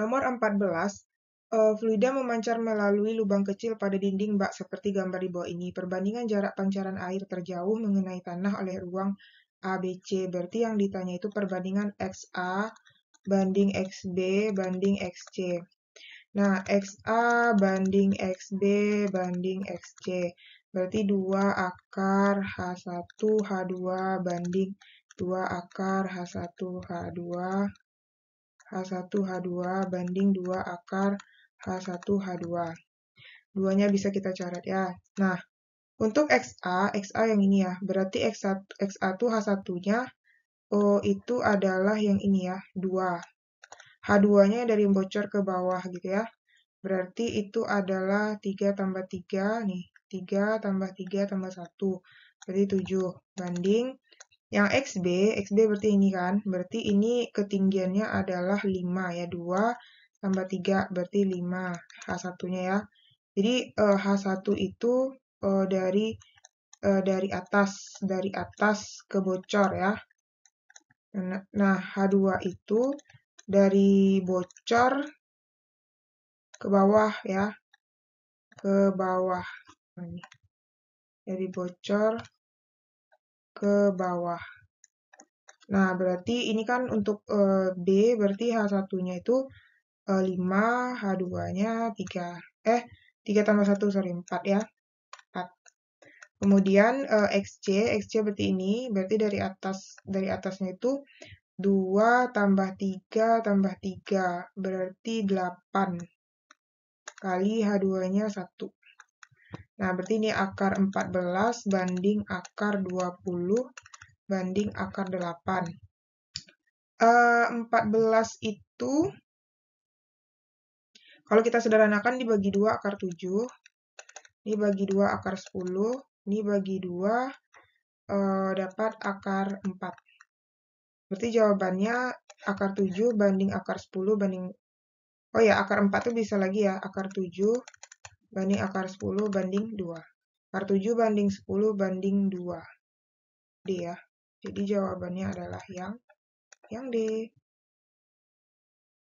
Nomor 14, uh, eh, fluida memancar melalui lubang kecil pada dinding bak seperti gambar di bawah ini. Perbandingan jarak pancaran air terjauh mengenai tanah oleh ruang ABC. Berarti yang ditanya itu perbandingan XA banding XB banding XC. Nah, XA banding XB banding XC. Berarti 2 akar H1 H2 banding 2 akar H1 H2 H1H2 banding 2 akar H1H2. Duanya bisa kita coret ya. Nah, untuk XA, XA yang ini ya, berarti X1, XA itu H1-nya oh, itu adalah yang ini ya, 2. H2-nya dari bocor ke bawah gitu ya. Berarti itu adalah 3 tambah 3, nih, 3 tambah 3 tambah 1, berarti 7, banding yang XB, XB berarti ini kan, berarti ini ketinggiannya adalah 5 ya, 2 tambah 3 berarti 5 H1-nya ya. Jadi eh, H1 itu eh, dari eh, dari atas, dari atas ke bocor ya. Nah, H2 nah, itu dari bocor ke bawah ya. Ke bawah. Dari bocor ke bawah. Nah, berarti ini kan untuk uh, B, berarti H1-nya itu uh, 5, H2-nya 3. Eh, 3 eh, tambah 1, sorry, 4 ya. 4. Kemudian uh, eh, XC, XC berarti ini, berarti dari atas dari atasnya itu 2 tambah 3 tambah 3, berarti 8. Kali H2-nya 1. Nah, berarti ini akar 14 banding akar 20 banding akar 8. Uh, 14 itu, kalau kita sederhanakan dibagi 2 akar 7, ini bagi 2 akar 10, ini bagi 2 uh, dapat akar 4. Berarti jawabannya akar 7 banding akar 10 banding Oh ya, akar 4 itu bisa lagi ya, akar 7 banding akar 10 banding 2. Akar 7 banding 10 banding 2. D ya. Jadi jawabannya adalah yang yang D.